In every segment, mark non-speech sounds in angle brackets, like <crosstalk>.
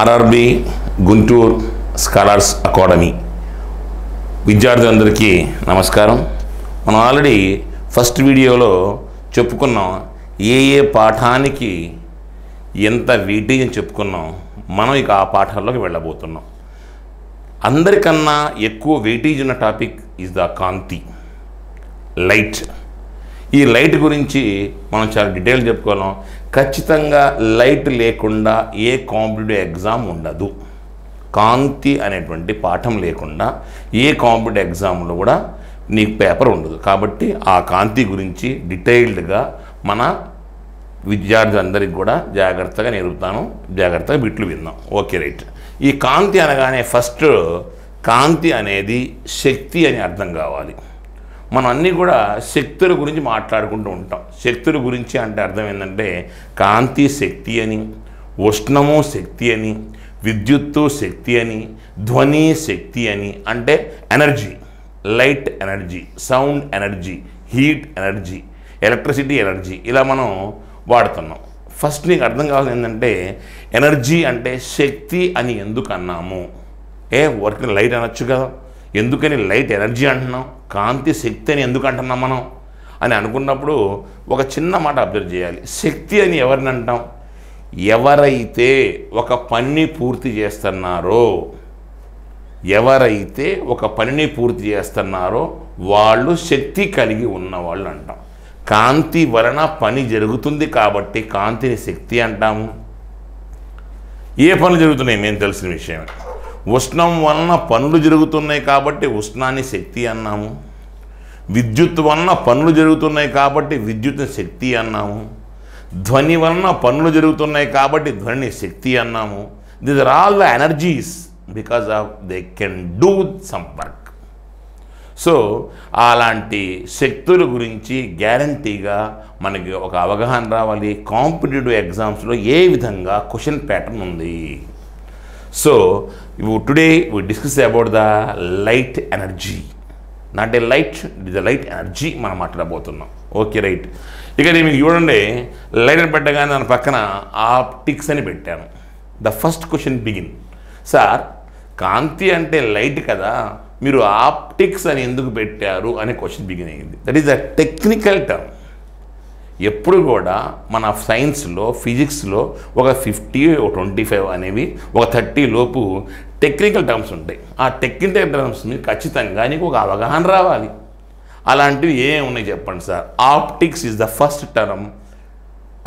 RRB Guntur scholars academy విద్యార్థులందరికీ నమస్కారం మనం ఆల్రెడీ ఫస్ట్ వీడియోలో చెప్పుకున్నాం ఏ ఏ పాఠానికి ఎంత వెయిటేజ్ అని చెప్పుకున్నాం మనం ఇక ఆ పాఠాల్లోకి వెళ్ళబోతున్నాం అందరికన్నా ఎక్కువ వెయిటేజ్ ఉన్న టాపిక్ ఇస్ ద కాంతి లైట్ ఈ లైట్ గురించి మనం చాలా డీటెయిల్ చెప్పుకోవాలి ఖచ్చితంగా లైట్ లేకుండా ఏ కాంపిటేటివ్ ఎగ్జామ్ ఉండదు కాంతి అనేటువంటి పాఠం లేకుండా ఏ కాంపిటేటివ్ ఎగ్జామ్లో కూడా నీకు పేపర్ ఉండదు కాబట్టి ఆ కాంతి గురించి డీటెయిల్డ్గా మన విద్యార్థులందరికీ కూడా జాగ్రత్తగా నేర్పుతాను జాగ్రత్తగా బిట్లు విన్నాం ఓకే రైట్ ఈ కాంతి అనగానే ఫస్ట్ కాంతి అనేది శక్తి అని అర్థం కావాలి మనం అన్నీ కూడా శక్తుల గురించి మాట్లాడుకుంటూ ఉంటాం శక్తుల గురించి అంటే అర్థం ఏంటంటే కాంతి శక్తి అని ఉష్ణము శక్తి అని విద్యుత్తు శక్తి అని ధ్వని శక్తి అని అంటే energy light energy sound energy heat energy electricity energy ఇలా మనం వాడుతున్నాం ఫస్ట్ నీకు అర్థం కావాల్సింది ఏంటంటే ఎనర్జీ అంటే శక్తి అని ఎందుకు అన్నాము ఏ వర్క్ లైట్ అనొచ్చు కదా ఎందుకని లైట్ ఎనర్జీ అంటున్నాం కాంతి శక్తి అని ఎందుకు అంటున్నాం మనం అని అనుకున్నప్పుడు ఒక చిన్న మాట అబ్జర్వ్ చేయాలి శక్తి అని ఎవరిని అంటాం ఎవరైతే ఒక పనిని పూర్తి చేస్తున్నారో ఎవరైతే ఒక పనిని పూర్తి చేస్తున్నారో వాళ్ళు శక్తి కలిగి ఉన్నవాళ్ళు అంటాం కాంతి వలన పని జరుగుతుంది కాబట్టి కాంతిని శక్తి అంటాము ఏ పనులు జరుగుతున్నాయి మేము తెలిసిన విషయమే ఉష్ణం వలన పనులు జరుగుతున్నాయి కాబట్టి ఉష్ణాన్ని శక్తి అన్నాము విద్యుత్ వలన పనులు జరుగుతున్నాయి కాబట్టి విద్యుత్ని శక్తి అన్నాము ధ్వని వలన పనులు జరుగుతున్నాయి కాబట్టి ధ్వని శక్తి అన్నాము this are all the energies because of they can do some work so అలాంటి శక్తుల గురించి గ్యారంటీగా మనకి ఒక అవగాహన రావాలి కాంపిటేటివ్ ఎగ్జామ్స్లో ఏ విధంగా క్వశ్చన్ ప్యాటర్న్ ఉంది so today we discuss about the light energy not a light it the light energy మనం మాట్లాడబోతున్నాం ఓకే రైట్ ఇక నేను మీకు చూడండి లైట్ అని పెట్టగానే దాని పక్కన ఆప్టిక్స్ అని పెట్టాను the first question begin sir కాంతి అంటే లైట్ కదా మీరు ఆప్టిక్స్ అని ఎందుకు పెట్టారు అనే క్వశ్చన్ బిగిన్ అయింది that is a technical term ఎప్పుడు కూడా మన సైన్స్లో ఫిజిక్స్లో ఒక ఫిఫ్టీ ఒక ట్వంటీ ఫైవ్ అనేవి ఒక థర్టీ లోపు టెక్నికల్ టర్మ్స్ ఉంటాయి ఆ టెక్నికల్ టర్మ్స్ మీద ఖచ్చితంగా నీకు ఒక అవగాహన రావాలి అలాంటివి ఏం ఉన్నాయి చెప్పండి sir optics is the first term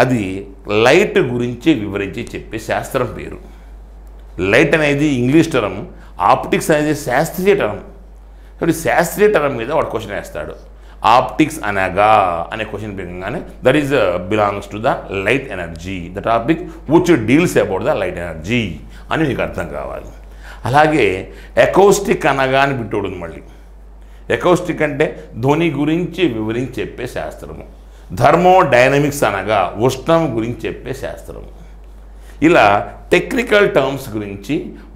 అది లైట్ గురించి వివరించి చెప్పే శాస్త్రం పేరు లైట్ అనేది ఇంగ్లీష్ టర్మ్ ఆప్టిక్స్ అనేది శాస్త్రీయ టర్మ్ కాబట్టి శాస్త్రీయ టర్మ్ మీద వాడు క్వశ్చన్ వేస్తాడు ఆప్టిక్స్ అనగా అనే క్వశ్చన్ పెరగంగానే that is belongs to the light energy the topic which deals about the light energy అని మీకు అర్థం కావాలి అలాగే ఎకోస్టిక్ అనగా అని పెట్టుకోడు మళ్ళీ ఎకోస్టిక్ అంటే ధ్వని గురించి వివరించి చెప్పే శాస్త్రము ధర్మో డైనమిక్స్ అనగా ఉష్ణం గురించి చెప్పే శాస్త్రము ఇలా టెక్నికల్ టర్మ్స్ గురించి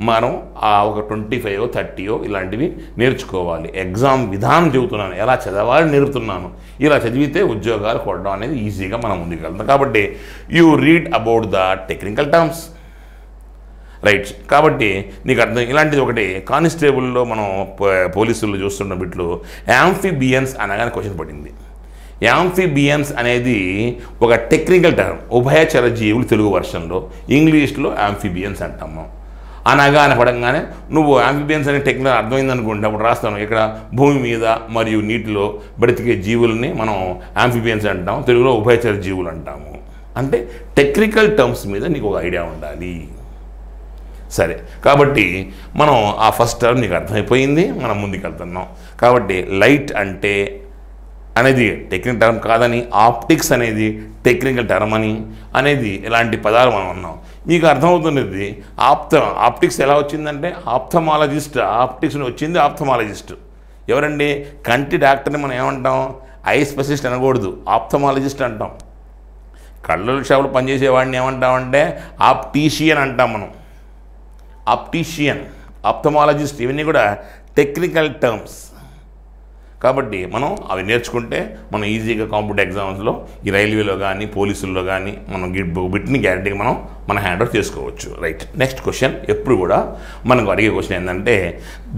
మనం ఆ ఒక ట్వంటీ ఫైవ్ థర్టీయో ఇలాంటివి నేర్చుకోవాలి ఎగ్జామ్ విధానం చెబుతున్నాను ఎలా చదవాలి నేర్పుతున్నాను ఇలా చదివితే ఉద్యోగాలు కొట్టడం అనేది ఈజీగా మనం ముందుకెళ్తాం కాబట్టి you read about the technical terms right కాబట్టి నీకు అర్థం ఇలాంటిది ఒకటి కానిస్టేబుల్లో మనం పోలీసుల్లో చూస్తున్న బిట్లు యాంఫిబియన్స్ అనగానే క్వశ్చన్ పడింది యాంఫిబియన్స్ అనేది ఒక టెక్నికల్ టర్మ్ ఉభయచర జీవులు తెలుగు వర్షన్లో ఇంగ్లీష్లో యాంఫిబియన్స్ అంటాము అనగా అనపడంగానే నువ్వు యాంఫిబియన్స్ అనే టెక్నిక్ అర్థమైంది అనుకుంటే అప్పుడు రాస్తాను ఇక్కడ భూమి మీద మరియు నీటిలో బ్రతికే జీవుల్ని మనం యాంఫిబియన్స్ అంటాము తెలుగులో ఉభయచర జీవులు అంటాము అంటే టెక్నికల్ టర్మ్స్ మీద నీకు ఒక ఐడియా ఉండాలి సరే కాబట్టి మనం ఆ ఫస్ట్ టర్మ్ నీకు అర్థమైపోయింది మనం ముందుకు వెళ్తున్నాం కాబట్టి లైట్ అంటే అనేది టెక్నికల్ టర్మ్ కాదని ఆప్టిక్స్ అనేది టెక్నికల్ టర్మ్ అని అనేది ఇలాంటి పదాలు మనం ఉన్నాం మీకు అర్థమవుతున్నది ఆప్త ఆప్టిక్స్ ఎలా వచ్చిందంటే ఆప్థమాలజిస్ట్ ఆప్టిక్స్ వచ్చింది ఆప్థమాలజిస్ట్ ఎవరండి కంటి డాక్టర్ని మనం ఏమంటాం ఐ స్పెషలిస్ట్ అనకూడదు ఆప్థమాలజిస్ట్ అంటాం కళ్ళ షాపులు పనిచేసేవాడిని ఏమంటామంటే ఆప్టీషియన్ అంటాం మనం ఆప్టీషియన్ ఆప్థమాలజిస్ట్ ఇవన్నీ కూడా టెక్నికల్ టర్మ్స్ కాబట్టి మనం అవి నేర్చుకుంటే మనం ఈజీగా కాంపిటేటివ్ ఎగ్జామ్స్లో ఈ రైల్వేలో కానీ పోలీసుల్లో కానీ మనం బిట్ని గ్యారెంటీగా మనం మన హ్యాండ్ ఓవర్ చేసుకోవచ్చు రైట్ నెక్స్ట్ క్వశ్చన్ ఎప్పుడు కూడా మనకు అడిగే క్వశ్చన్ ఏంటంటే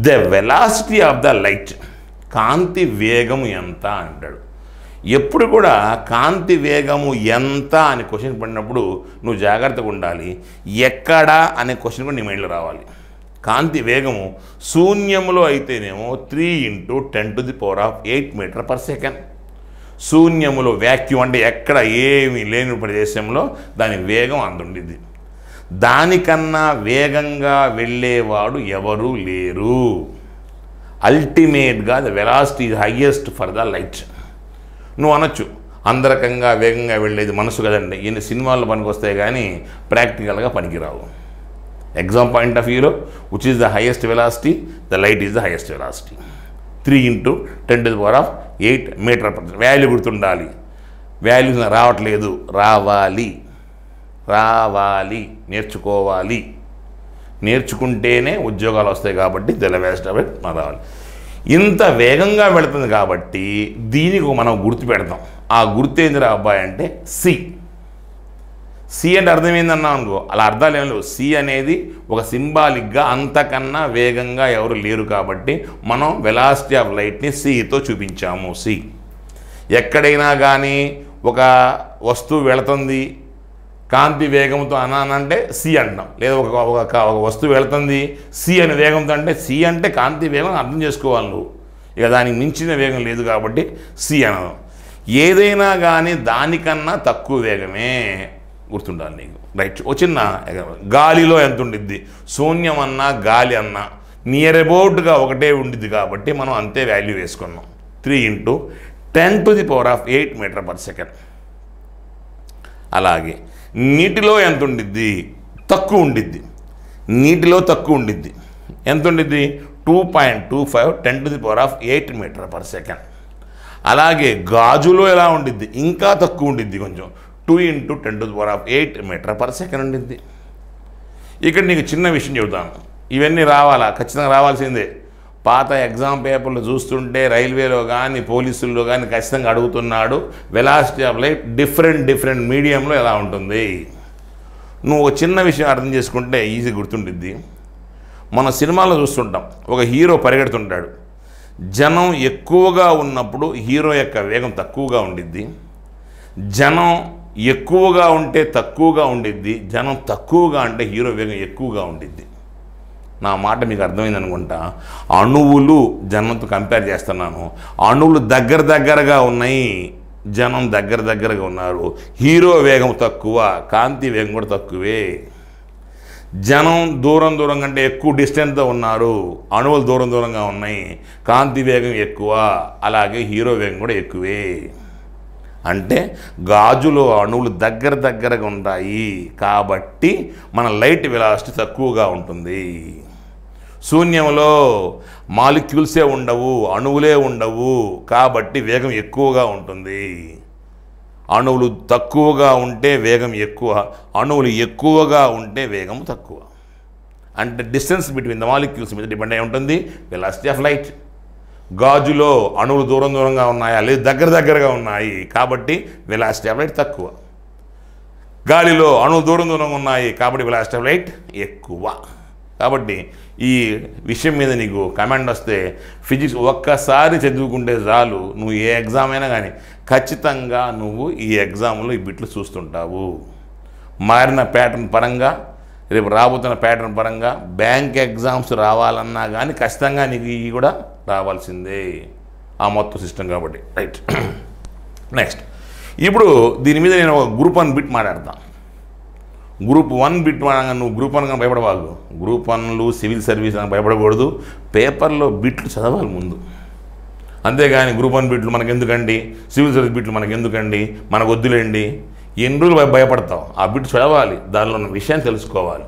the velocity of the light కాంతి వేగము ఎంత అంటాడు ఎప్పుడు కూడా కాంతి వేగము ఎంత అని క్వశ్చన్ పడినప్పుడు నువ్వు జాగ్రత్తగా ఉండాలి ఎక్కడ అనే క్వశ్చన్ కూడా నీ మైండ్లో రావాలి కాంతి వేగము శూన్యములో అయితేనేమో three into ten to the power of eight meter per second శూన్యములో వ్యాక్యూమ్ అంటే ఎక్కడ ఏమీ లేని ప్రదేశంలో దాని వేగం అందుండిద్ది దానికన్నా వేగంగా వెళ్ళేవాడు ఎవరూ లేరు అల్టిమేట్గా the velocity is highest for the light నువ్వు అనొచ్చు అందరకంగా వేగంగా వెళ్ళేది మనసు కదండి సినిమాలు సినిమాల్లో వస్తాయి కానీ ప్రాక్టికల్గా పనికిరావు ఎగ్జామ్ పాయింట్ ఆఫ్ వ్యూలో which is the highest velocity the light is the highest velocity three into ten to the power of meter per value గుర్తుండాలి వాల్యూ రావట్లేదు రావాలి రావాలి నేర్చుకోవాలి నేర్చుకుంటేనే ఉద్యోగాలు వస్తాయి కాబట్టి ద వేస్ట్ ఆఫ్ రావాలి ఇంత వేగంగా వెళుతుంది కాబట్టి దీనికి మనం గుర్తు పెడతాం ఆ గుర్తు ఏందిరా అబ్బాయి అంటే సి సి అంటే అర్థం అనుకో అలా అర్థాలు ఏమి లేవు సి అనేది ఒక సింబాలిక్గా అంతకన్నా వేగంగా ఎవరు లేరు కాబట్టి మనం వెలాసిటీ ఆఫ్ లైట్ని సితో చూపించాము సి ఎక్కడైనా కానీ ఒక వస్తువు వెళుతుంది కాంతి వేగంతో అనంటే సి అంటాం లేదా ఒక ఒక ఒక వస్తువు వెళుతుంది సి అనే వేగంతో అంటే సి అంటే కాంతి వేగం అర్థం చేసుకోవాలి నువ్వు ఇక దానికి మించిన వేగం లేదు కాబట్టి సి అనదు ఏదైనా కానీ దానికన్నా తక్కువ వేగమే గుర్తుండాలి నీకు రైట్ ఓ చిన్న గాలిలో ఎంత ఉండిద్ది శూన్యం అన్నా గాలి అన్నా నియర్ అబౌట్గా ఒకటే ఉండిద్ది కాబట్టి మనం అంతే వాల్యూ వేసుకున్నాం three into ten to the power of eight meter per second అలాగే నీటిలో ఎంత ఉండిద్ది తక్కువ ఉండిద్ది నీటిలో తక్కువ ఉండిద్ది ఎంత ఉండిద్ది two point two five ten to the power of eight meter per second అలాగే గాజులో ఎలా ఉండిద్ది ఇంకా తక్కువ ఉండిద్ది కొంచెం two into ten to power of eight meter per second ఉండింది ఇక్కడ నీకు చిన్న విషయం చెబుతాను ఇవన్నీ రావాలా ఖచ్చితంగా రావాల్సిందే పాత ఎగ్జామ్ పేపర్లు చూస్తుంటే రైల్వేలో కానీ పోలీసుల్లో కానీ ఖచ్చితంగా అడుగుతున్నాడు velocity of light different different మీడియంలో ఎలా ఉంటుంది నువ్వు ఒక చిన్న విషయం అర్థం చేసుకుంటే ఈజీ గుర్తుంటుంది మన సినిమాలో చూస్తుంటాం ఒక హీరో పరిగెడుతుంటాడు జనం ఎక్కువగా ఉన్నప్పుడు హీరో యొక్క వేగం తక్కువగా ఉండిద్ది జనం ఎక్కువగా ఉంటే తక్కువగా ఉండిద్ది జనం తక్కువగా అంటే హీరో వేగం ఎక్కువగా ఉండిద్ది నా మాట మీకు అర్థమైంది అనుకుంటా అణువులు జనంతో కంపేర్ చేస్తున్నాను అణువులు దగ్గర దగ్గరగా ఉన్నాయి జనం దగ్గర దగ్గరగా ఉన్నారు హీరో వేగం తక్కువ కాంతి వేగం కూడా తక్కువే జనం దూరం దూరం కంటే ఎక్కువ డిస్టెన్స్తో ఉన్నారు అణువులు దూరం దూరంగా ఉన్నాయి కాంతి వేగం ఎక్కువ అలాగే హీరో వేగం కూడా ఎక్కువే అంటే గాజులో అణువులు దగ్గర దగ్గరగా ఉంటాయి కాబట్టి మన లైట్ వెలాసిటీ తక్కువగా ఉంటుంది శూన్యంలో మాలిక్యూల్సే ఉండవు అణువులే ఉండవు కాబట్టి వేగం ఎక్కువగా ఉంటుంది అణువులు తక్కువగా ఉంటే వేగం ఎక్కువ అణువులు ఎక్కువగా ఉంటే వేగం తక్కువ అంటే డిస్టెన్స్ బిట్వీన్ ద మాలిక్యూల్స్ మీద డిపెండ్ అయి ఉంటుంది వెలాసిటీ ఆఫ్ లైట్ గాజులో అణువులు దూరం దూరంగా ఉన్నాయా లేదు దగ్గర దగ్గరగా ఉన్నాయి కాబట్టి వెలాసిటీ ఆఫ్ లైట్ తక్కువ గాలిలో అణువులు దూరం దూరంగా ఉన్నాయి కాబట్టి వెలాసిటీ ఆఫ్ లైట్ ఎక్కువ కాబట్టి ఈ విషయం మీద నీకు కమాండ్ వస్తే ఫిజిక్స్ ఒక్కసారి చదువుకుంటే చాలు నువ్వు ఏ ఎగ్జామ్ అయినా కానీ ఖచ్చితంగా నువ్వు ఈ ఎగ్జామ్లో ఈ బిట్లు చూస్తుంటావు మారిన ప్యాటర్న్ పరంగా రేపు రాబోతున్న ప్యాటర్న్ పరంగా బ్యాంక్ ఎగ్జామ్స్ రావాలన్నా కానీ ఖచ్చితంగా నీకు ఇవి కూడా రావాల్సిందే ఆ మొత్తం సిస్టమ్ కాబట్టి రైట్ నెక్స్ట్ <clears throat> ఇప్పుడు దీని మీద నేను ఒక గ్రూప్ వన్ బిట్ మాట్లాడతాను గ్రూప్ వన్ బిట్ అనగా నువ్వు గ్రూప్ వన్ కానీ భయపడవాళ్ళు గ్రూప్ వన్లు సివిల్ సర్వీస్ అని భయపడకూడదు పేపర్లో బిట్లు చదవాలి ముందు అంతేగాని గ్రూప్ వన్ బిట్లు మనకెందుకండి సివిల్ సర్వీస్ బిట్లు మనకెందుకండి మనకు వద్దులేండి ఎన్ని రోజులు భయపడతాం ఆ బిట్ చదవాలి దానిలో ఉన్న విషయాన్ని తెలుసుకోవాలి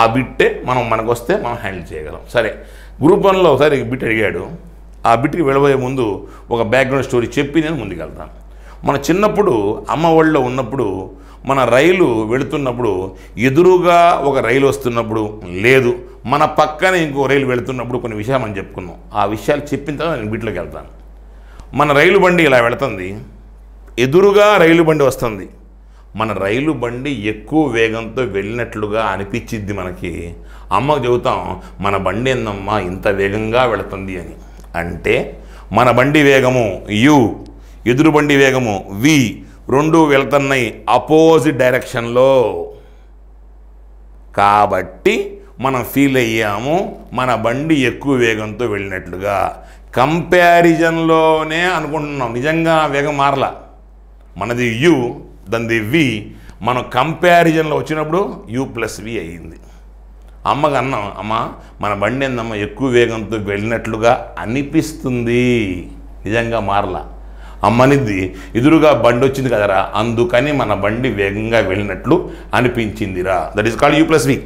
ఆ బిట్టే మనం మనకు వస్తే మనం హ్యాండిల్ చేయగలం సరే గ్రూప్ వన్లో ఒకసారి బిట్ అడిగాడు ఆ బిట్కి వెళ్ళబోయే ముందు ఒక బ్యాక్గ్రౌండ్ స్టోరీ చెప్పి నేను ముందుకెళ్తాను మన చిన్నప్పుడు అమ్మ ఒళ్ళలో ఉన్నప్పుడు మన రైలు వెళుతున్నప్పుడు ఎదురుగా ఒక రైలు వస్తున్నప్పుడు లేదు మన పక్కనే ఇంకో రైలు వెళుతున్నప్పుడు కొన్ని విషయాలు మనం చెప్పుకున్నాం ఆ విషయాలు చెప్పిన తర్వాత నేను బిట్లోకి వెళ్తాను మన రైలు బండి ఇలా వెళుతుంది ఎదురుగా రైలు బండి వస్తుంది మన రైలు బండి ఎక్కువ వేగంతో వెళ్ళినట్లుగా అనిపించిద్ది మనకి అమ్మకు చెబుతాం మన బండి ఏందమ్మా ఇంత వేగంగా వెళుతుంది అని అంటే మన బండి వేగము యు ఎదురు బండి వేగము వి రెండు వెళుతున్నాయి అపోజిట్ డైరెక్షన్లో కాబట్టి మనం ఫీల్ అయ్యాము మన బండి ఎక్కువ వేగంతో వెళ్ళినట్లుగా కంపారిజన్లోనే అనుకుంటున్నాం నిజంగా వేగం మారలా మనది యు దాని ది వి మనం కంపారిజన్లో వచ్చినప్పుడు యూ ప్లస్ వి అయ్యింది అమ్మకి అన్నాం అమ్మ మన బండి ఏందమ్మ ఎక్కువ వేగంతో వెళ్ళినట్లుగా అనిపిస్తుంది నిజంగా మారలా అమ్మనిది ఎదురుగా బండి వచ్చింది కదరా అందుకని మన బండి వేగంగా వెళ్ళినట్లు అనిపించిందిరా that is called U plus V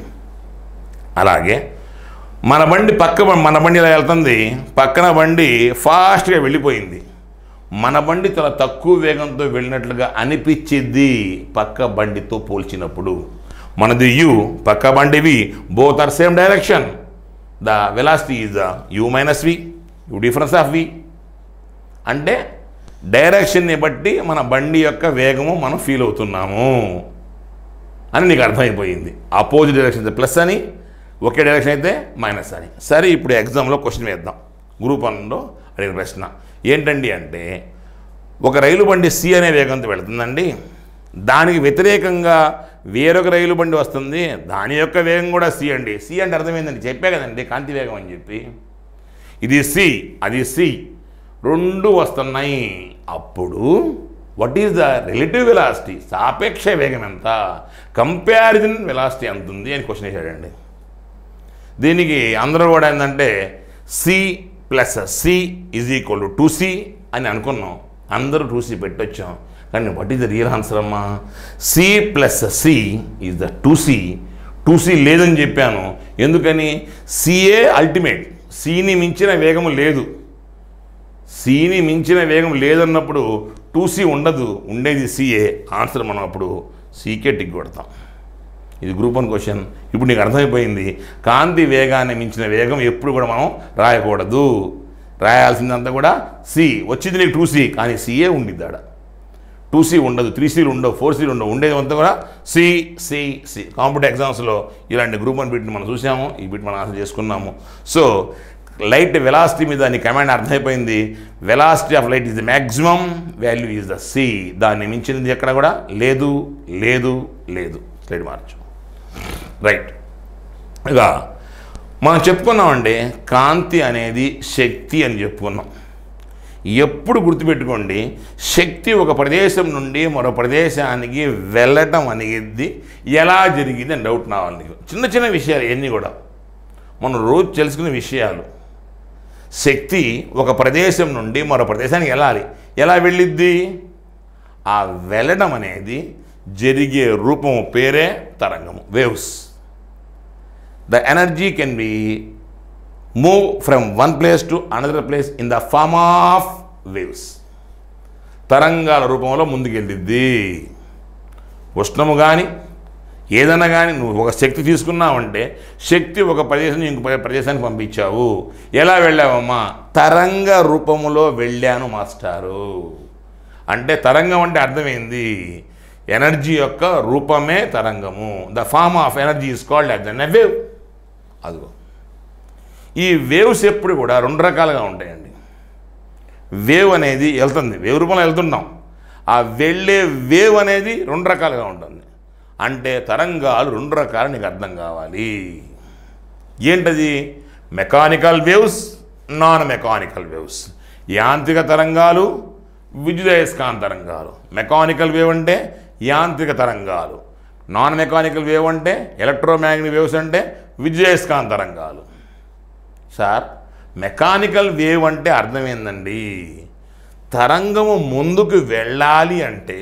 అలాగే మన బండి పక్క మన బండి ఇలా వెళ్తుంది పక్కన బండి ఫాస్ట్గా వెళ్ళిపోయింది మన బండి చాలా తక్కువ వేగంతో వెళ్ళినట్లుగా అనిపించింది పక్క బండితో పోల్చినప్పుడు మనది యు పక్క బండివి both are same direction the velocity is the U minus V U difference of V అంటే డైరెక్షన్ని బట్టి మన బండి యొక్క వేగము మనం ఫీల్ అవుతున్నాము అని నీకు అర్థమైపోయింది అపోజిట్ డైరెక్షన్ అయితే ప్లస్ అని ఒకే డైరెక్షన్ అయితే మైనస్ అని సరే ఇప్పుడు ఎగ్జామ్లో క్వశ్చన్ వేద్దాం గ్రూప్ వన్లో అడిగిన ప్రశ్న ఏంటండి అంటే ఒక రైలు బండి సి అనే వేగంతో వెళుతుందండి దానికి వ్యతిరేకంగా వేరొక రైలు బండి వస్తుంది దాని యొక్క వేగం కూడా సి అండి సి అంటే అర్థమైందండి చెప్పే కదండి కాంతి వేగం అని చెప్పి ఇది సి అది సి రెండు వస్తున్నాయి అప్పుడు what is the relative velocity సాపేక్ష వేగం ఎంత కంపారిజన్ వెలాసిటీ ఎంత ఉంది అని క్వశ్చన్ వేశాడండి దీనికి అందరూ కూడా ఏంటంటే C plus C is equal to two C అని అనుకున్నాం అందరూ టూ సి పెట్టొచ్చాం కానీ what is the real answer అమ్మా C plus C is the two C two C లేదని చెప్పాను ఎందుకని సిఏ అల్టిమేట్ సిని మించిన వేగం లేదు సిని మించిన వేగం లేదన్నప్పుడు టూ సి ఉండదు ఉండేది సిఏ ఆన్సర్ మనం అప్పుడు సీకే టిక్ కొడతాం ఇది గ్రూప్ వన్ క్వశ్చన్ ఇప్పుడు నీకు అర్థమైపోయింది కాంతి వేగాన్ని మించిన వేగం ఎప్పుడు కూడా మనం రాయకూడదు రాయాల్సిందంతా కూడా సి వచ్చింది నీకు టూ సి కానీ సిఏ ఉండిద్ది ఆడ టూ సి ఉండదు త్రీ సీలు ఉండవు ఫోర్ సీలు ఉండవు ఉండేది అంతా కూడా సి సి సి కాంపిటేటివ్ ఎగ్జామ్స్లో ఇలాంటి గ్రూప్ వన్ బిట్ మనం చూసాము ఈ బిట్ మనం ఆన్సర్ చేసుకున్నాము సో లైట్ వెలాసిటీ మీద నీ కమాండ్ అర్థమైపోయింది velocity of light is the maximum value is the C దాన్ని మించినది ఎక్కడ కూడా లేదు లేదు లేదు స్లైడ్ మార్చు రైట్ ఇక మనం చెప్పుకున్నామండి కాంతి అనేది శక్తి అని చెప్పుకున్నాం ఎప్పుడు గుర్తుపెట్టుకోండి శక్తి ఒక ప్రదేశం నుండి మరో ప్రదేశానికి వెళ్ళటం అనేది ఎలా జరిగింది అని డౌట్ నావాలి నీకు చిన్న చిన్న విషయాలు ఎన్ని కూడా మనం రోజు తెలుసుకునే విషయాలు శక్తి ఒక ప్రదేశం నుండి మరో ప్రదేశానికి వెళ్ళాలి ఎలా వెళ్ళిద్ది ఆ వెళ్ళడం అనేది జరిగే రూపము పేరే తరంగము waves the energy can be move from one place to another place in the form of waves తరంగాల రూపంలో ముందుకెళ్ళిద్ది ఉష్ణము కానీ ఏదైనా కానీ నువ్వు ఒక శక్తి తీసుకున్నావంటే శక్తి ఒక ప్రదేశం ఇంకొక ప్రదేశానికి పంపించావు ఎలా వెళ్ళావమ్మా తరంగ రూపములో వెళ్ళాను మాస్టారు అంటే తరంగం అంటే అర్థమైంది ఎనర్జీ యొక్క రూపమే తరంగము the form of energy is called at the wave అదిగో ఈ వేవ్స్ ఎప్పుడు కూడా రెండు రకాలుగా ఉంటాయండి వేవ్ అనేది వెళ్తుంది వేవ్ రూపంలో వెళ్తుంటాం ఆ వెళ్ళే వేవ్ అనేది రెండు రకాలుగా ఉంటుంది అంటే తరంగాలు రెండు రకాలు నీకు అర్థం కావాలి ఏంటది mechanical waves non mechanical waves యాంత్రిక తరంగాలు విద్యుదయస్కాంత తరంగాలు మెకానికల్ వేవ్ అంటే యాంత్రిక తరంగాలు నాన్ మెకానికల్ వేవ్ అంటే ఎలక్ట్రోమ్యాగ్నెటిక్ వేవ్స్ అంటే విజయస్కాంత రంగాలు సార్ మెకానికల్ వేవ్ అంటే అర్థం తరంగము ముందుకు వెళ్ళాలి అంటే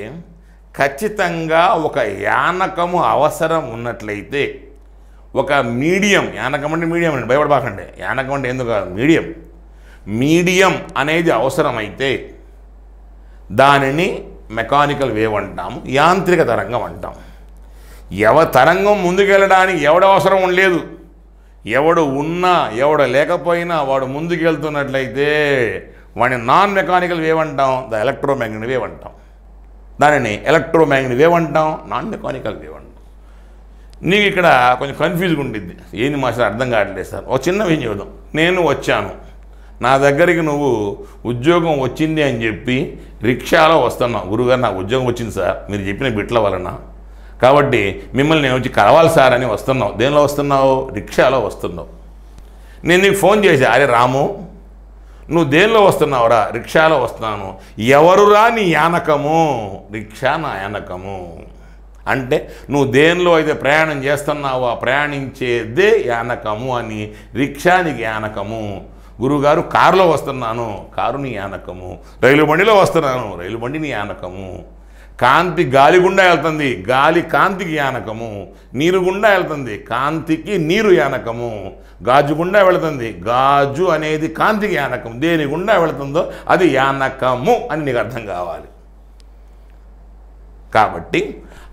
ఖచ్చితంగా ఒక యానకము అవసరం ఉన్నట్లయితే ఒక మీడియం యానకం అంటే మీడియం అండి భయపడబాకండి యానకం అంటే ఎందుకు మీడియం మీడియం అనేది అవసరమైతే దానిని మెకానికల్ వేవ్ అంటాము యాంత్రిక తరంగం అంటాము ఎవ తరంగం ముందుకెళ్ళడానికి ఎవడ అవసరం లేదు ఎవడు ఉన్నా ఎవడ లేకపోయినా వాడు ముందుకెళ్తున్నట్లయితే వాడిని నాన్ మెకానికల్ వేవ్ అంటాం ద ఎలక్ట్రో మ్యాగ్నెట్ వేవ్ అంటాం దానిని మ్యాగ్నెట్ వేవ్ అంటాం నాన్ మెకానికల్ వేవ్ అంటాం నీకు ఇక్కడ కొంచెం కన్ఫ్యూజ్గా ఉండిద్ది ఏంది మాస్టర్ అర్థం కావట్లేదు సార్ ఒక చిన్న వినియోగం నేను వచ్చాను నా దగ్గరికి నువ్వు ఉద్యోగం వచ్చింది అని చెప్పి రిక్షాలో వస్తున్నావు గురుగారు నాకు ఉద్యోగం వచ్చింది సార్ మీరు చెప్పిన బిట్ల వలన కాబట్టి మిమ్మల్ని వచ్చి కలవాలి సార్ అని వస్తున్నావు దేనిలో వస్తున్నావు రిక్షాలో వస్తున్నావు నేను నీకు ఫోన్ చేసి అరే రాము నువ్వు దేనిలో వస్తున్నావురా రిక్షాలో వస్తున్నాను ఎవరురా నీ యానకము రిక్షా నా యానకము అంటే నువ్వు దేనిలో అయితే ప్రయాణం చేస్తున్నావు ఆ ప్రయాణించేదే యానకము అని రిక్షా నీకు యానకము గురువుగారు కారులో వస్తున్నాను కారు నీ యానకము రైలు బండిలో వస్తున్నాను రైలు బండి నీ యానకము కాంతి గాలి గుండా వెళ్తుంది గాలి కాంతికి యానకము నీరు గుండా వెళ్తుంది కాంతికి నీరు యానకము గాజు గుండా వెళుతుంది గాజు అనేది కాంతికి యానకం దేని గుండా వెళుతుందో అది యానకము అని నీకు అర్థం కావాలి కాబట్టి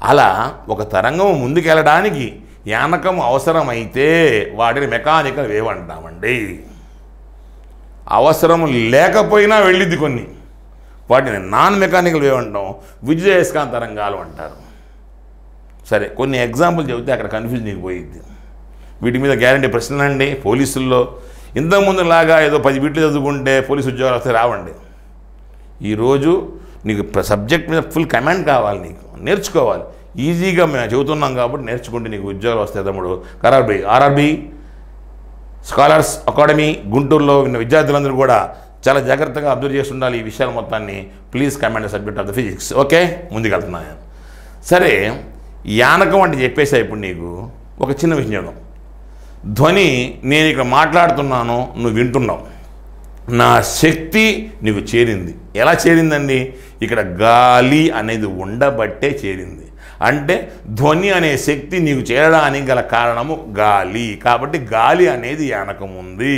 అలా ఒక తరంగం ముందుకెళ్ళడానికి యానకం అవసరమైతే వాటిని మెకానికల్ వేవ్ అంటామండి అవసరం లేకపోయినా వెళ్ళిద్ది కొన్ని వాటిని నాన్ మెకానికల్ వేవ్ అంటాం విద్యుదయస్కాంత రంగాలు అంటారు సరే కొన్ని ఎగ్జాంపుల్ చెబితే అక్కడ కన్ఫ్యూజన్ నీకు పోయిద్ది వీటి మీద గ్యారంటీ ప్రశ్నలు అండి పోలీసుల్లో ఇంతకుముందు లాగా ఏదో పది వీటిలో చదువుకుంటే పోలీసు ఉద్యోగాలు వస్తే రావండి ఈరోజు నీకు సబ్జెక్ట్ మీద ఫుల్ కమాండ్ కావాలి నీకు నేర్చుకోవాలి ఈజీగా మేము చెబుతున్నాం కాబట్టి నేర్చుకుంటే నీకు ఉద్యోగాలు వస్తాయి తమ్ముడు ఆర్ఆర్బి ఆర్ఆర్బి స్కాలర్స్ అకాడమీ గుంటూరులో ఉన్న విద్యార్థులందరూ కూడా చాలా జాగ్రత్తగా అబ్జర్వ్ చేసి ఉండాలి ఈ విషయాలు మొత్తాన్ని please command subject of the physics okay ముందుకెళ్తున్నాను సరే యానకం అంటే చెప్పేసా ఇప్పుడు నీకు ఒక చిన్న విషయం చెప్దాం ధ్వని నేను ఇక్కడ మాట్లాడుతున్నాను నువ్వు వింటున్నావు నా శక్తి నీకు చేరింది ఎలా చేరిందండి ఇక్కడ గాలి అనేది ఉండబట్టే చేరింది అంటే ధ్వని అనే శక్తి నీకు చేరడానికి గల కారణము గాలి కాబట్టి గాలి అనేది యానకం ఉంది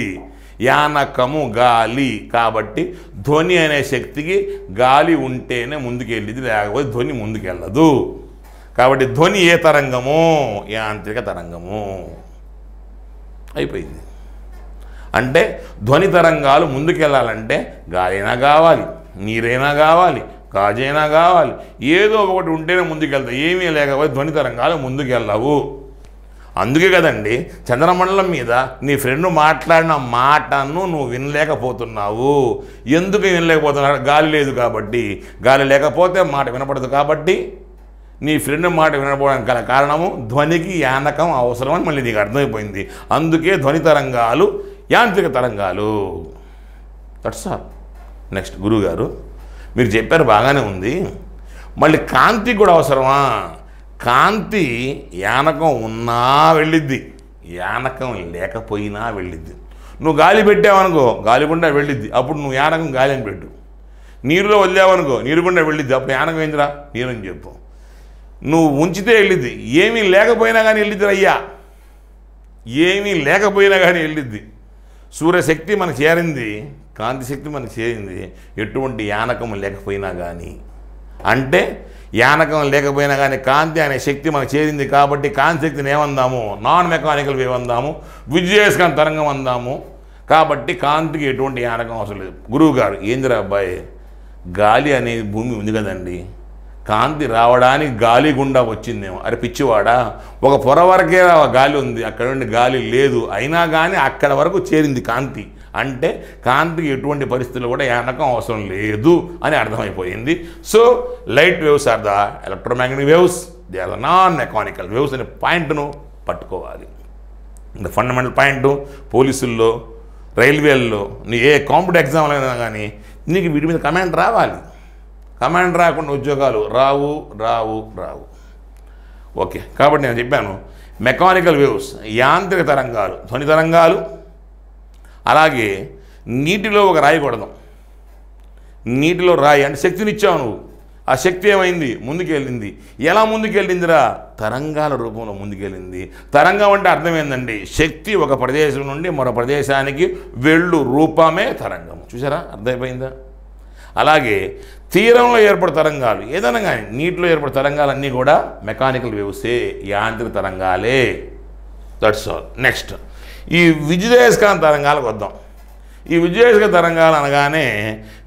యానకము గాలి కాబట్టి ధ్వని అనే శక్తికి గాలి ఉంటేనే ముందుకెళ్ళింది లేకపోతే ధ్వని ముందుకెళ్ళదు కాబట్టి ధ్వని ఏ తరంగము యాంత్రిక తరంగము అయిపోయింది అంటే ధ్వని తరంగాలు ముందుకెళ్ళాలంటే గాలైనా కావాలి నీరైనా కావాలి గాజైనా కావాలి ఏదో ఒకటి ఉంటేనే ముందుకెళ్తాయి ఏమీ లేకపోతే ధ్వని తరంగాలు ముందుకెళ్ళవు అందుకే కదండి చంద్రమండలం మీద నీ ఫ్రెండ్ మాట్లాడిన మాటను నువ్వు వినలేకపోతున్నావు ఎందుకు వినలేకపోతున్నావు గాలి లేదు కాబట్టి గాలి లేకపోతే మాట వినపడదు కాబట్టి నీ ఫ్రెండ్ మాట వినకపోవడానికి గల కారణము ధ్వనికి యానకం అవసరం అని మళ్ళీ నీకు అర్థమైపోయింది అందుకే ధ్వని తరంగాలు యాంత్రిక తరంగాలు దట్స్ ఆల్ నెక్స్ట్ గురువుగారు మీరు చెప్పారు బాగానే ఉంది మళ్ళీ కాంతి కూడా అవసరమా కాంతి యానకం ఉన్నా వెళ్ళిద్ది యానకం లేకపోయినా వెళ్ళిద్ది నువ్వు గాలి పెట్టావనుకో గాలి గుండా వెళ్ళిద్ది అప్పుడు నువ్వు యానకం గాలి అని పెట్టు నీరులో వదిలేవనుకో నీరు గుండా వెళ్ళిద్ది అప్పుడు యానకం ఏందిరా నీరు అని చెప్పు నువ్వు ఉంచితే వెళ్ళిద్ది ఏమీ లేకపోయినా కానీ వెళ్ళిద్ది అయ్యా ఏమీ లేకపోయినా కానీ వెళ్ళిద్ది సూర్యశక్తి మనకు చేరింది కాంతిశక్తి మనకు చేరింది ఎటువంటి యానకం లేకపోయినా కానీ అంటే యానకం లేకపోయినా కానీ కాంతి అనే శక్తి మనకు చేరింది కాబట్టి కాంతి శక్తిని ఏమందాము నాన్ మెకానికల్ వేవ్ అందాము విద్యుయస్కాంత తరంగం అందాము కాబట్టి కాంతికి ఎటువంటి యానకం అవసరం లేదు గురువు గారు ఏందిరా అబ్బాయి గాలి అనే భూమి ఉంది కదండి కాంతి రావడానికి గాలి గుండా వచ్చిందేమో అరే పిచ్చివాడా ఒక పొర వరకే గాలి ఉంది అక్కడ నుండి గాలి లేదు అయినా కానీ అక్కడ వరకు చేరింది కాంతి అంటే కాంతికి ఎటువంటి పరిస్థితులు కూడా ఏనకం అవసరం లేదు అని అర్థమైపోయింది so light waves are the electromagnetic waves the are the non mechanical waves అనే పాయింట్ను పట్టుకోవాలి ద ఫండమెంటల్ పాయింట్ పోలీసుల్లో రైల్వేల్లో నీ ఏ కాంపిటీ ఎగ్జామ్ అయినా కానీ నీకు వీటి మీద కమాండ్ రావాలి కమాండ్ రాకుండా ఉద్యోగాలు రావు రావు రావు ఓకే కాబట్టి నేను చెప్పాను మెకానికల్ వేవ్స్ యాంత్రిక తరంగాలు ధ్వని తరంగాలు అలాగే నీటిలో ఒక రాయి కొడదాం నీటిలో రాయి అంటే శక్తినిచ్చావు నువ్వు ఆ శక్తి ఏమైంది ముందుకెళ్ళింది ఎలా ముందుకెళ్ళిందిరా తరంగాల రూపంలో ముందుకెళ్ళింది తరంగం అంటే అర్థమైందండి శక్తి ఒక ప్రదేశం నుండి మరో ప్రదేశానికి వెళ్ళు రూపమే తరంగం చూసారా అర్థమైపోయిందా అలాగే తీరంలో ఏర్పడే తరంగాలు ఏదైనా కానీ నీటిలో ఏర్పడే తరంగాలన్నీ కూడా మెకానికల్ వ్యవస్థే యాంత్రిక తరంగాలే దట్స్ ఆల్ నెక్స్ట్ ఈ విద్యుదయస్కాంత తరంగాలకు వద్దాం ఈ విద్యుదయస్క తరంగాలు అనగానే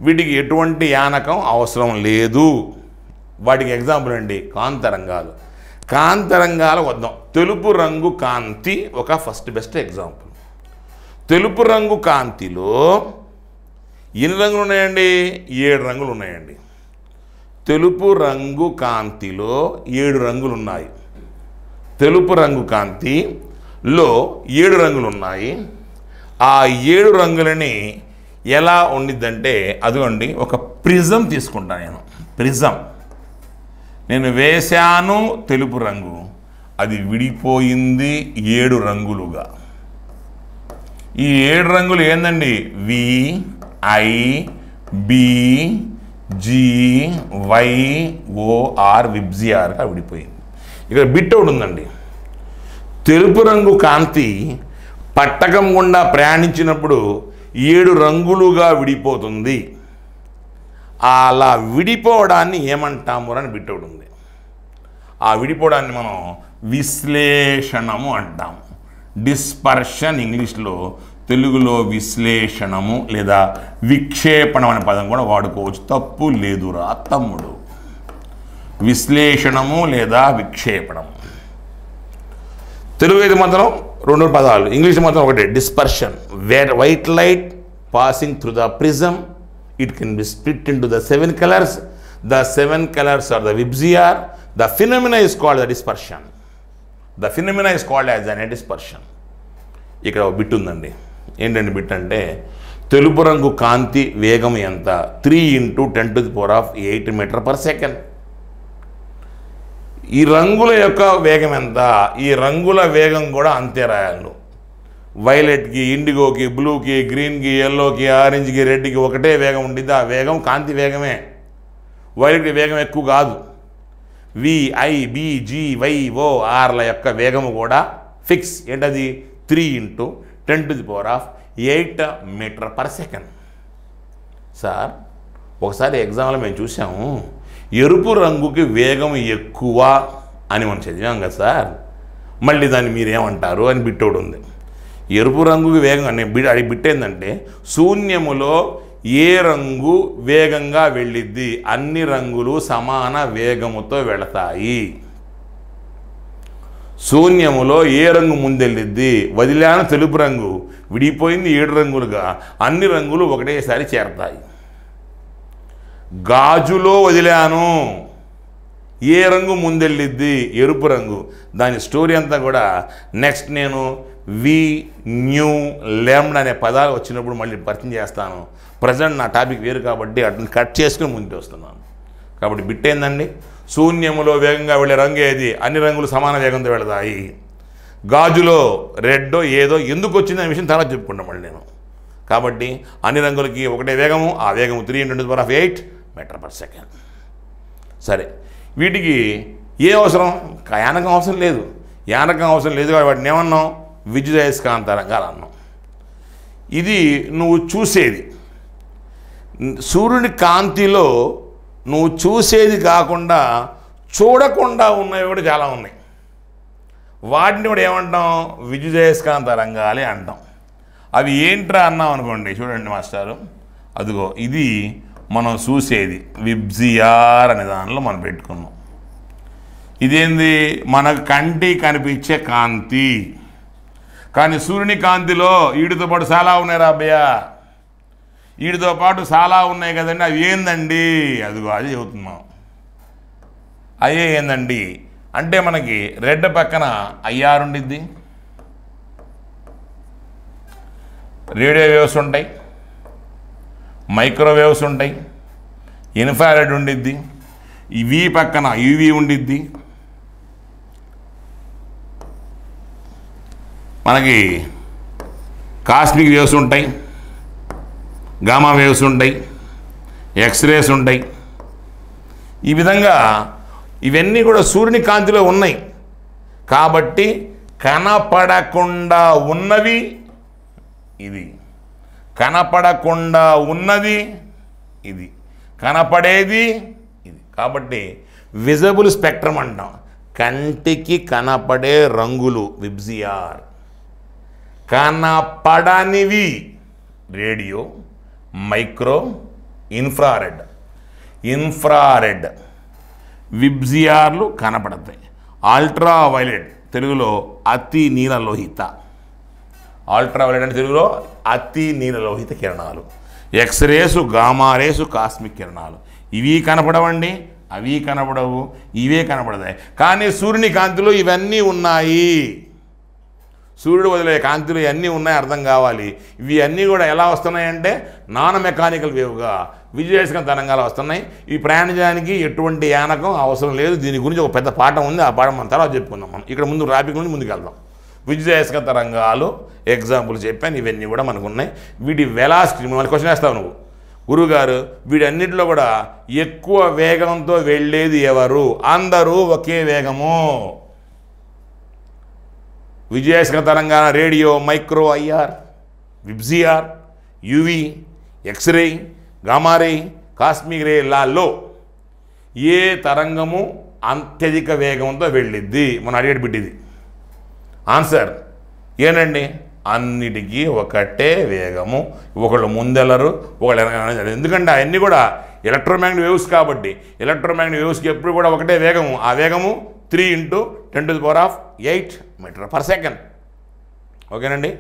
వీటికి ఎటువంటి యానకం అవసరం లేదు వాటికి ఎగ్జాంపుల్ అండి కాంతరంగాలు కాంతరంగాలు వద్దాం తెలుపు రంగు కాంతి ఒక ఫస్ట్ బెస్ట్ ఎగ్జాంపుల్ తెలుపు రంగు కాంతిలో ఎన్ని రంగులు ఉన్నాయండి ఏడు రంగులు ఉన్నాయండి తెలుపు రంగు కాంతిలో ఏడు రంగులు ఉన్నాయి తెలుపు రంగు కాంతి లో ఏడు రంగులు ఉన్నాయి ఆ ఏడు రంగులని ఎలా ఉండిద్దంటే అదిగోండి ఒక ప్రిజం తీసుకుంటాను నేను ప్రిజం నేను వేశాను తెలుపు రంగు అది విడిపోయింది ఏడు రంగులుగా ఈ ఏడు రంగులు ఏందండి V I B G Y O R విబ్జిఆర్గా విడిపోయింది ఇక్కడ బిట్ అవుట్ ఉందండి తెలుపు రంగు కాంతి పట్టకం గుండా ప్రయాణించినప్పుడు ఏడు రంగులుగా విడిపోతుంది అలా విడిపోవడాన్ని ఏమంటాము అని బిట్టోడు ఉంది ఆ విడిపోవడాన్ని మనం విశ్లేషణము అంటాము డిస్పర్షన్ ఇంగ్లీష్లో తెలుగులో విశ్లేషణము లేదా విక్షేపణం అనే పదం కూడా వాడుకోవచ్చు తప్పు లేదురా తమ్ముడు విశ్లేషణము లేదా విక్షేపణము తెలుగు అయితే మాత్రం రెండు పదాలు ఇంగ్లీష్ మాత్రం ఒకటి dispersion where white light passing through the prism it can be split into the seven colours the seven colours are the VIBGYOR the phenomena is called the dispersion the phenomena is called as అనే dispersion ఇక్కడ ఒక bit ఉందండి ఏంటండి bit అంటే తెలుపు రంగు కాంతి వేగం ఎంత three into ten to the four of eight meter per second ఈ రంగుల యొక్క వేగం ఎంత ఈ రంగుల వేగం కూడా అంతే రాయాలి వైలెట్కి ఇండిగోకి బ్లూకి గ్రీన్కి ఎల్లోకి ఆరెంజ్కి రెడ్కి ఒకటే వేగం ఉండింది ఆ వేగం కాంతి వేగమే వైలెట్ వేగం ఎక్కువ కాదు వి వై ఆర్ల యొక్క వేగము కూడా ఫిక్స్ ఏంటది three into ten to the power of eight meter per second sir ఒకసారి ఎగ్జామ్లో మేము చూసాము ఎరుపు రంగుకి వేగం ఎక్కువ అని మనం చదివాం కదా సార్ మళ్ళీ దాన్ని మీరేమంటారు అని బిట్టోడు ఉంది ఎరుపు రంగుకి వేగం అనే బిడ్ అది బిట్టేందంటే శూన్యములో ఏ రంగు వేగంగా వెళ్ళిద్ది అన్ని రంగులు సమాన వేగముతో వెళతాయి శూన్యములో ఏ రంగు ముందెళ్ళిద్ది వదిలాన తెలుపు రంగు విడిపోయింది ఏడు రంగులుగా అన్ని రంగులు ఒకటేసారి చేరతాయి గాజులో వదిలాను ఏ రంగు ముందెళ్ళిద్ది ఎరుపు రంగు దాని స్టోరీ అంతా కూడా నెక్స్ట్ నేను వి న్యూ లెమ్డ్ అనే పదాలు వచ్చినప్పుడు మళ్ళీ పరిచయం చేస్తాను ప్రజెంట్ నా టాపిక్ వేరు కాబట్టి అటు కట్ చేసుకుని ముందుకు వస్తున్నాను కాబట్టి బిట్ ఏందండి శూన్యములో వేగంగా వెళ్ళే రంగు ఏది అన్ని రంగులు సమాన వేగంతో వెళతాయి గాజులో రెడ్డో ఏదో ఎందుకు వచ్చింది అనే విషయం తర్వాత చెప్పుకుంటాం మళ్ళీ నేను కాబట్టి అన్ని రంగులకి ఒకటే వేగము ఆ వేగము three into of eight meter per second సరే వీటికి ఏ అవసరం యానకం అవసరం లేదు యానకం అవసరం లేదు కాబట్టి వాటిని ఏమన్నాం అయస్కాంత రంగాలు అన్నాం ఇది నువ్వు చూసేది సూర్యుని కాంతిలో నువ్వు చూసేది కాకుండా చూడకుండా ఉన్నవి కూడా చాలా ఉన్నాయి వాటిని కూడా ఏమంటాం విద్యుదయస్కాంత రంగాలే అంటాం అవి ఏంట్రా అన్నాం అనుకోండి చూడండి మాస్టారు అదిగో ఇది మనం చూసేది విబ్జియార్ అనే దానిలో మనం పెట్టుకున్నాం ఇదేంది మన కంటి కనిపించే కాంతి కానీ సూర్యుని కాంతిలో వీడితో పాటు చాలా ఉన్నాయి రాబయ్య వీడితో పాటు చాలా ఉన్నాయి కదండి అవి ఏందండి అదిగో అది చెబుతున్నాం అయ్యే ఏందండి అంటే మనకి రెడ్ పక్కన ఐఆర్ ఉండిద్ది రేడియో వ్యవస్థ ఉంటాయి మైక్రోవేవ్స్ ఉంటాయి ఇన్ఫారెడ్ ఉండిద్ది ఇవి పక్కన ఇవి ఉండిద్ది మనకి కాస్మిక్ వేవ్స్ ఉంటాయి గామా వేవ్స్ ఉంటాయి ఎక్స్రేస్ ఉంటాయి ఈ విధంగా ఇవన్నీ కూడా సూర్యుని కాంతిలో ఉన్నాయి కాబట్టి కనపడకుండా ఉన్నవి ఇది కనపడకుండా ఉన్నది ఇది కనపడేది ఇది కాబట్టి విజబుల్ స్పెక్ట్రమ్ అంటాం కంటికి కనపడే రంగులు విబ్జిఆర్ కనపడనివి రేడియో మైక్రో ఇన్ఫ్రారెడ్ ఇన్ఫ్రారెడ్ విబ్జిఆర్లు కనపడతాయి అల్ట్రావైలెట్ తెలుగులో అతి నీలలోహిత అల్ట్రావైలెట్ అంటే తెలుగులో అతి నీలలోహిత కిరణాలు ఎక్స్రేసు గామారేసు కాస్మిక్ కిరణాలు ఇవి కనపడవండి అవి కనపడవు ఇవే కనపడతాయి కానీ సూర్యుని కాంతిలో ఇవన్నీ ఉన్నాయి సూర్యుడు వదిలే కాంతిలో ఇవన్నీ ఉన్నాయి అర్థం కావాలి ఇవి అన్నీ కూడా ఎలా వస్తున్నాయంటే నాన్ మెకానికల్ వేవ్గా విజయదేశకం తరంగాలు వస్తున్నాయి ఈ ప్రయాణించడానికి ఎటువంటి యానకం అవసరం లేదు దీని గురించి ఒక పెద్ద పాఠం ఉంది ఆ పాఠం మనం తర్వాత చెప్పుకుందాం మనం ఇక్కడ ముందు ట్రాఫిక్ నుండి ముందుకు వెళ్దాం విద్యుదయస్కంత రంగాలు ఎగ్జాంపుల్ చెప్పాను ఇవన్నీ కూడా మనకు ఉన్నాయి వీటి వెలాసిటీ మళ్ళీ క్వశ్చన్ వేస్తావు నువ్వు గురుగారు వీడన్నిటిలో కూడా ఎక్కువ వేగంతో వెళ్ళేది ఎవరు అందరూ ఒకే వేగము విజయాస్క తరంగాన radio micro IR VIBGYOR UV x ray gamma ray cosmic ray లాల్లో ఏ తరంగము అత్యధిక వేగంతో వెళ్ళిద్ది మనం అడిగేటి బిడ్డిది ఆన్సర్ ఏనండి అన్నిటికీ ఒకటే వేగము ఒకళ్ళు ముందెలరు ఒకళ్ళు ఎందుకంటే అవన్నీ కూడా ఎలక్ట్రోమాగ్నెట్ వేవ్స్ కాబట్టి ఎలక్ట్రోమాగ్నెట్ వేవ్స్కి ఎప్పుడు కూడా ఒకటే వేగము ఆ వేగము three into ten to the power of eight meter per second ఓకేనండి